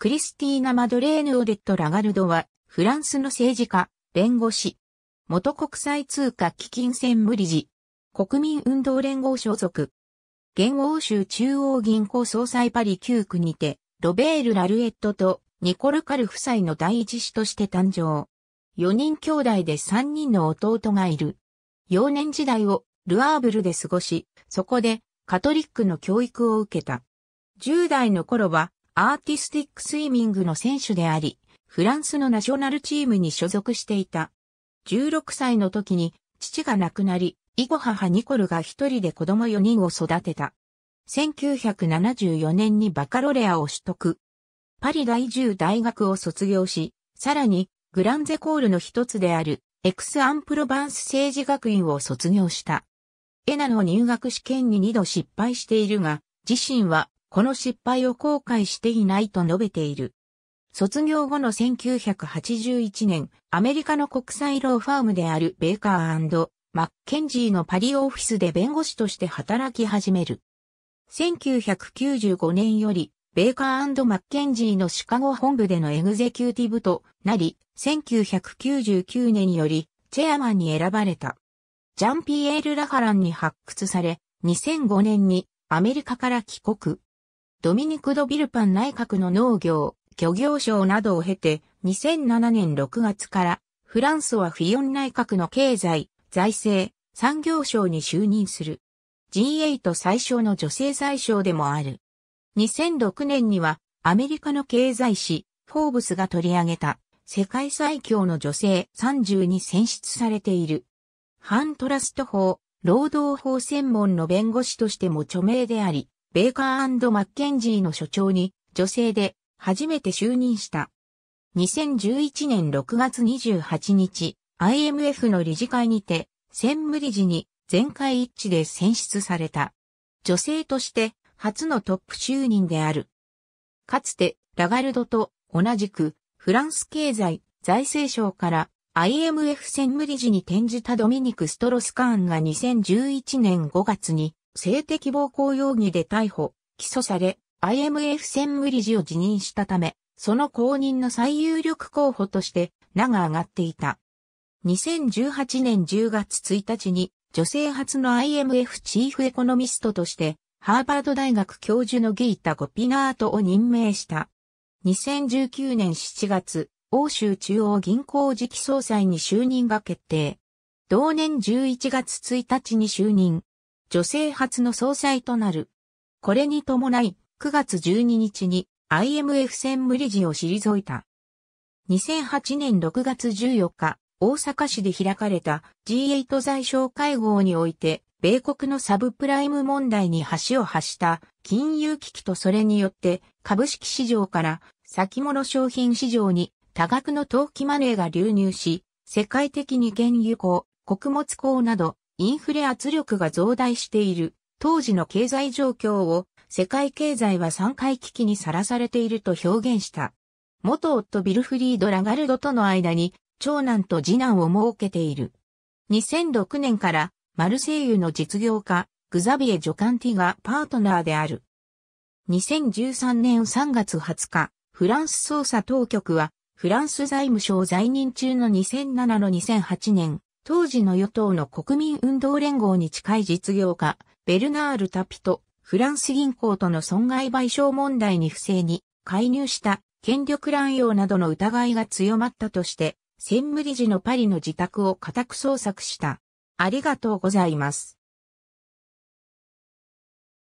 クリスティーナ・マドレーヌ・オデット・ラガルドは、フランスの政治家、弁護士、元国際通貨基金専務理事、国民運動連合所属、現欧州中央銀行総裁パリ9区にて、ロベール・ラルエットとニコル・カル夫妻の第一子として誕生。4人兄弟で3人の弟がいる。幼年時代をルアーブルで過ごし、そこでカトリックの教育を受けた。10代の頃はアーティスティックスイミングの選手であり、フランスのナショナルチームに所属していた。16歳の時に父が亡くなり、以後母ニコルが一人で子供4人を育てた。1974年にバカロレアを取得。パリ第10大学を卒業し、さらにグランゼコールの一つであるエクス・アンプロバンス政治学院を卒業した。エナの入学試験に2度失敗しているが、自身はこの失敗を後悔していないと述べている。卒業後の1981年、アメリカの国際ローファームであるベーカーマッケンジーのパリオフィスで弁護士として働き始める。1995年より、ベーカーマッケンジーのシカゴ本部でのエグゼキューティブとなり、1999年より、チェアマンに選ばれた。ジャンピエール・ラハランに発掘され、2005年にアメリカから帰国。ドミニク・ド・ビルパン内閣の農業、漁業省などを経て、2007年6月から、フランソワ・フィヨン内閣の経済、財政、産業省に就任する。G8 最小の女性財相でもある。2006年には、アメリカの経済誌、フォーブスが取り上げた、世界最強の女性30に選出されている。反トラスト法、労働法専門の弁護士としても著名であり、ベーカーマッケンジーの所長に女性で初めて就任した。2011年6月28日、IMF の理事会にて、専務理事に全会一致で選出された。女性として初のトップ就任である。かつて、ラガルドと同じく、フランス経済、財政省から IMF 専務理事に転じたドミニク・ストロスカーンが2011年5月に性的暴行容疑で逮捕、起訴され、IMF 専務理事を辞任したため、その後任の最有力候補として名が上がっていた。2018年10月1日に女性初の IMF チーフエコノミストとしてハーバード大学教授のギータ・ゴピナートを任命した。2019年7月、欧州中央銀行次期総裁に就任が決定。同年11月1日に就任。女性初の総裁となる。これに伴い、9月12日に IMF 専務理事を退いた。2008年6月14日、大阪市で開かれた G8 財商会合において、米国のサブプライム問題に橋を発した金融危機とそれによって株式市場から先物商品市場に多額の投機マネーが流入し、世界的に原油港、穀物港などインフレ圧力が増大している当時の経済状況を世界経済は3回危機にさらされていると表現した。元夫ビルフリード・ラガルドとの間に長男と次男を設けている。2006年からマルセイユの実業家グザビエ・ジョカンティがパートナーである。2013年3月20日、フランス捜査当局はフランス財務省在任中の2007の2008年、当時の与党の国民運動連合に近い実業家、ベルナール・タピと、フランス銀行との損害賠償問題に不正に介入した権力乱用などの疑いが強まったとして、専務理事のパリの自宅を家宅捜索した。ありがとうございます。